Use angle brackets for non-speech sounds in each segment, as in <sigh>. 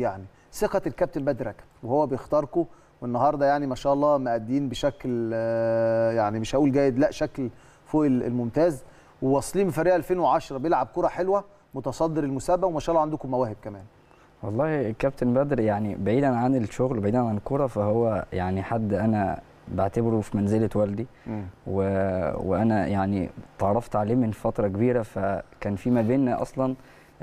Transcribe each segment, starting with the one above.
يعني ثقه الكابتن بدر ركب وهو بيختاركم والنهارده يعني ما شاء الله مأدين بشكل آه، يعني مش هقول جيد لا شكل فوق الممتاز وواصلين فريق 2010 بيلعب كره حلوه متصدر المسابقه وما شاء الله عندكم مواهب كمان والله الكابتن بدر يعني بعيدا عن الشغل بعيدا عن الكوره فهو يعني حد انا بعتبره في منزله والدي و... وانا يعني تعرفت عليه من فتره كبيره فكان في ما بيننا اصلا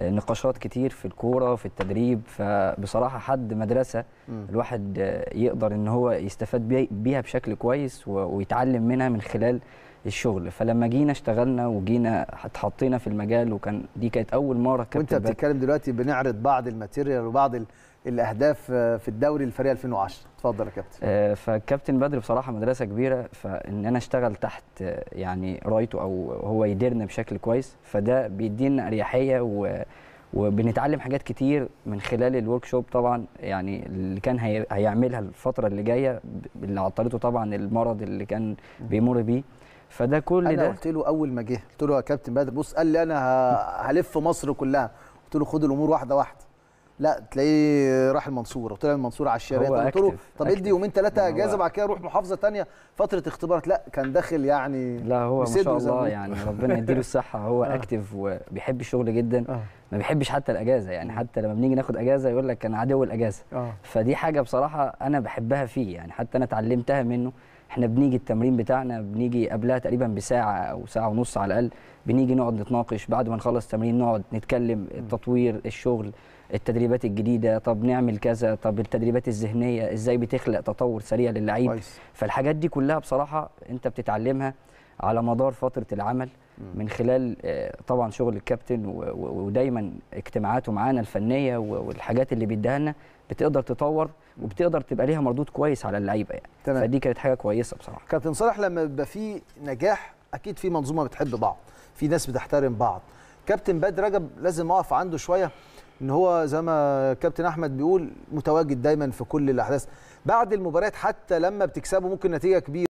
نقاشات كتير في الكوره في التدريب فبصراحه حد مدرسه الواحد يقدر ان هو يستفاد بيها بشكل كويس ويتعلم منها من خلال الشغل فلما جينا اشتغلنا وجينا اتحطينا في المجال وكان دي كانت اول مره كابتن وانت بتتكلم دلوقتي بنعرض بعض الماتيريال وبعض الاهداف آه، في الدوري الفريق 2010 اتفضل يا كابتن آه، فالكابتن بدر بصراحه مدرسه كبيره فان انا اشتغل تحت آه، يعني رايته او هو يديرنا بشكل كويس فده بيدينا اريحيه و وبنتعلم حاجات كتير من خلال الورك شوب طبعا يعني اللي كان هي... هيعملها الفتره اللي جايه اللي عطلته طبعا المرض اللي كان بيمر بيه فده كل أنا ده انا قلت له اول ما جه قلت له يا كابتن بدر بص قال لي انا هلف مصر كلها قلت له خد الامور واحده واحده لا تلاقيه راح المنصوره وطلع يعني المنصوره على الشارع قلت له طب ادي يومين ثلاثه اجازه بعد كده روح محافظه ثانيه فتره اختبارات لا كان داخل يعني لا هو ما شاء الله يعني ربنا يديله الصحه هو <laughs> اكتف آه. وبيحب الشغل جدا آه. ما بيحبش حتى الاجازه يعني حتى لما بنيجي ناخد اجازه يقول لك انا عدو الاجازه آه. فدي حاجه بصراحه انا بحبها فيه يعني حتى انا اتعلمتها منه احنا بنيجي التمرين بتاعنا بنيجي قبلها تقريبا بساعه او ساعه ونص على الاقل بنيجي نقعد نتناقش بعد ما نخلص التمرين نقعد نتكلم التطوير الشغل التدريبات الجديده طب نعمل كذا طب التدريبات الذهنيه ازاي بتخلق تطور سريع للعيب فالحاجات دي كلها بصراحه انت بتتعلمها على مدار فتره العمل من خلال آه، طبعا شغل الكابتن ودايما اجتماعاته معانا الفنيه والحاجات اللي بيديها لنا بتقدر تطور وبتقدر تبقى ليها مردود كويس على اللعيبه يعني تمام. فدي كانت حاجه كويسه بصراحه كابتن صالح لما بيبقى في نجاح اكيد في منظومه بتحب بعض في ناس بتحترم بعض كابتن باد رجب لازم اقف عنده شويه ان هو زي ما كابتن احمد بيقول متواجد دايما في كل الاحداث بعد المباريات حتى لما بتكسبه ممكن نتيجه كبيره